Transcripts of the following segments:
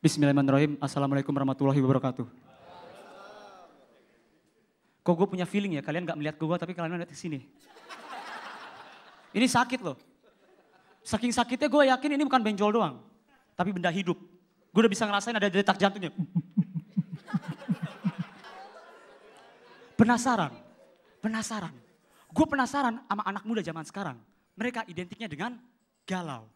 Bismillahirrahmanirrahim. Assalamualaikum warahmatullahi wabarakatuh. Kok gue punya feeling ya, kalian gak melihat gue tapi kalian lihat di sini. Ini sakit loh. Saking sakitnya gue yakin ini bukan benjol doang. Tapi benda hidup. Gue udah bisa ngerasain ada detak jantungnya. Penasaran. Penasaran. Gue penasaran sama anak muda zaman sekarang. Mereka identiknya dengan galau.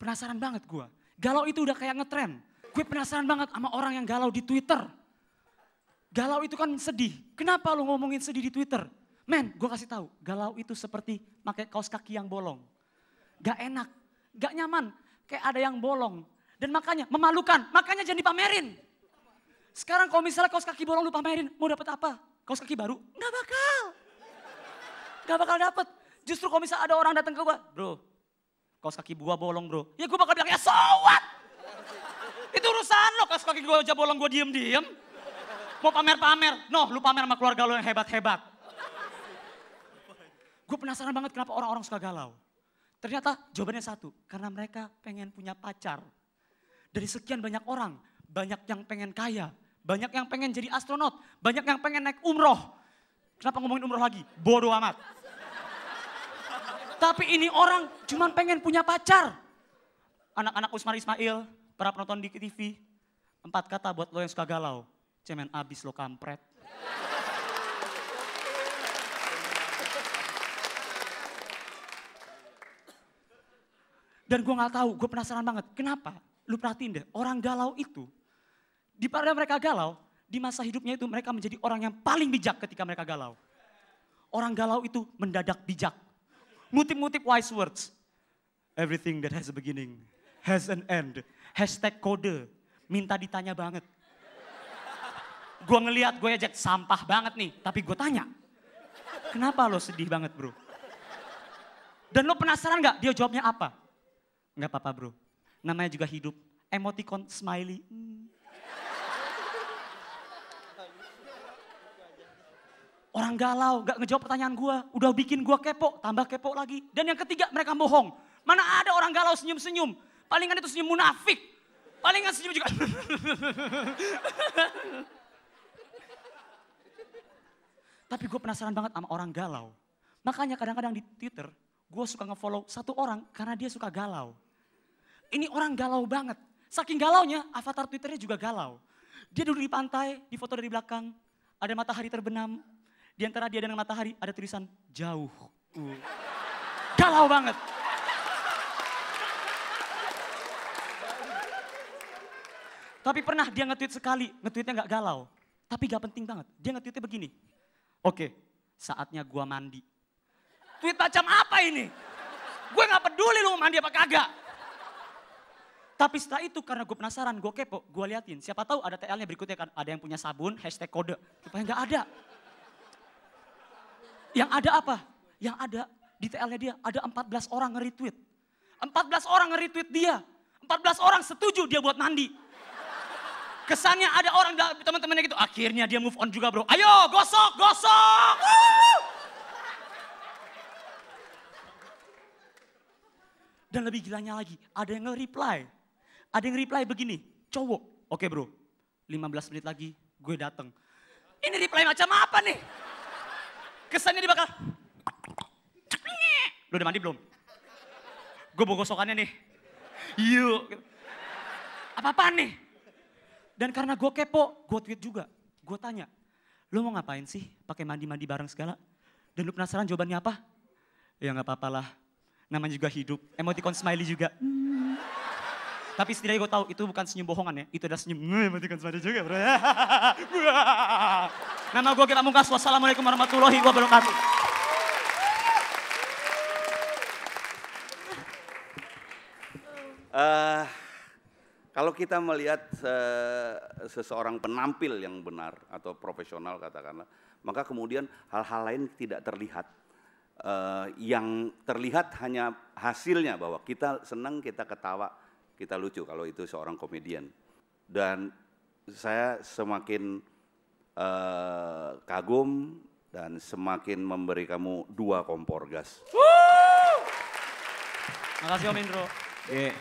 Penasaran banget gue. Galau itu udah kayak ngetrend. Gue penasaran banget sama orang yang galau di Twitter. Galau itu kan sedih. Kenapa lu ngomongin sedih di Twitter? Men, gue kasih tahu, galau itu seperti pakai kaos kaki yang bolong. Gak enak, gak nyaman, kayak ada yang bolong. Dan makanya memalukan, makanya jangan dipamerin. Sekarang kalau misalnya kaos kaki bolong lu pamerin, mau dapat apa? Kaos kaki baru? Gak bakal. Gak bakal dapet. Justru kalau misalnya ada orang datang ke gue, bro, kaos kaki gua bolong bro. Ya gue bakal bilang, ya so what? Itu urusan lo, kasih kaki gue aja bolong gue diem-diem. Mau pamer-pamer, no lu pamer sama keluarga lo yang hebat-hebat. Gue penasaran banget kenapa orang-orang suka galau. Ternyata jawabannya satu, karena mereka pengen punya pacar. Dari sekian banyak orang, banyak yang pengen kaya, banyak yang pengen jadi astronot, banyak yang pengen naik umroh. Kenapa ngomongin umroh lagi? Bodoh amat. Tapi ini orang cuman pengen punya pacar. Anak-anak Usmar Ismail, para penonton di TV, empat kata buat lo yang suka galau. Cemen abis lo kampret. Dan gue gak tahu, gue penasaran banget. Kenapa? Lu perhatiin deh, orang galau itu, di pada mereka galau, di masa hidupnya itu mereka menjadi orang yang paling bijak ketika mereka galau. Orang galau itu mendadak bijak. Mutip-mutip wise words. Everything that has a beginning has an end. Hashtag kode, minta ditanya banget. Gue ngeliat gue ejek sampah banget nih, tapi gue tanya. Kenapa lo sedih banget bro? Dan lo penasaran gak dia jawabnya apa? Gak apa-apa bro, namanya juga hidup. Emoticon smiley. Hmm. Orang galau, gak ngejawab pertanyaan gue. Udah bikin gue kepo, tambah kepo lagi. Dan yang ketiga mereka bohong. Mana ada orang galau senyum-senyum. Palingan itu senyum munafik. Palingan senyum juga. Tapi gue penasaran banget sama orang galau. Makanya kadang-kadang di Twitter, gue suka ngefollow satu orang karena dia suka galau. Ini orang galau banget. Saking galaunya, avatar Twitternya juga galau. Dia duduk di pantai, di foto dari belakang, ada matahari terbenam. Di antara dia dan matahari ada tulisan jauh. Uh. Galau banget. Tapi pernah dia nge-tweet sekali, nge-tweetnya gak galau. Tapi gak penting banget. Dia nge-tweetnya begini. Oke, saatnya gua mandi. Tweet macam apa ini? Gue gak peduli lu mandi apa kagak. Tapi setelah itu karena gue penasaran, gue kepo, gue liatin. Siapa tahu ada TL-nya berikutnya kan. Ada yang punya sabun, hashtag kode. Supaya gak ada. Yang ada apa? Yang ada di TL-nya dia ada 14 orang nge-retweet. 14 orang nge-retweet dia. 14 orang setuju dia buat mandi. Kesannya ada orang teman-temannya gitu. Akhirnya dia move on juga bro. Ayo gosok, gosok. Dan lebih gilanya lagi, ada yang nge-reply. Ada yang reply begini, cowok. Oke bro, 15 menit lagi gue dateng. Ini reply macam apa nih? Kesannya dia bakal... Lu udah mandi belum? Gue bawa gosokannya nih. Yuk. Apa-apaan nih? Dan karena gue kepo, gue tweet juga. Gue tanya, lo mau ngapain sih pakai mandi-mandi bareng segala? Dan lo penasaran jawabannya apa? Ya gak apa-apa lah, namanya juga hidup. Emoticon smiley juga. Tapi setidaknya gue tahu itu bukan senyum bohongan ya, itu adalah senyum emoticon smiley juga bro. Nama gue kita Mungkas, wassalamualaikum warahmatullahi wabarakatuh. Uh, kalau kita melihat seseorang penampil yang benar atau profesional katakanlah, maka kemudian hal-hal lain tidak terlihat. Uh, yang terlihat hanya hasilnya bahwa kita senang, kita ketawa, kita lucu kalau itu seorang komedian. Dan saya semakin uh, kagum dan semakin memberi kamu dua kompor gas. Terima kasih Om Indro. Yeah.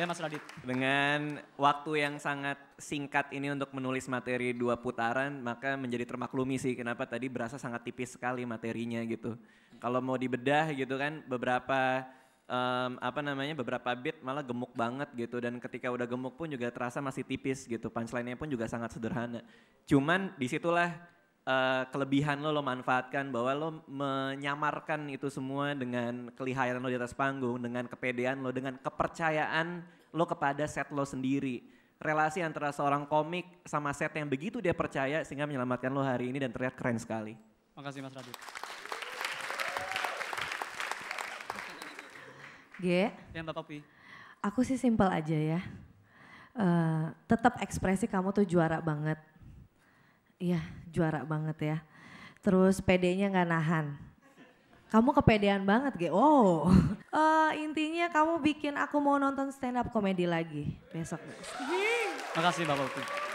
Ya Mas Radit. Dengan waktu yang sangat singkat ini untuk menulis materi dua putaran, maka menjadi termaklumi sih kenapa tadi berasa sangat tipis sekali materinya gitu. Kalau mau dibedah gitu kan beberapa um, apa namanya beberapa bit malah gemuk banget gitu dan ketika udah gemuk pun juga terasa masih tipis gitu. Punchline-nya pun juga sangat sederhana. Cuman disitulah uh, kelebihan lo lo manfaatkan bahwa lo menyamarkan itu semua dengan kelihayan lo di atas panggung, dengan kepedean lo, dengan kepercayaan lo kepada set lo sendiri. Relasi antara seorang komik sama set yang begitu dia percaya sehingga menyelamatkan lo hari ini dan terlihat keren sekali. Makasih Mas Radit. G. Yang topi. Aku sih simpel aja ya. Uh, tetap ekspresi kamu tuh juara banget. Iya, yeah juara banget ya. Terus pedenya nya nggak nahan. Kamu kepedean banget, Ge. wow, Uh, eh, intinya kamu bikin aku mau nonton stand up komedi lagi besok. Terima Makasih Bapak.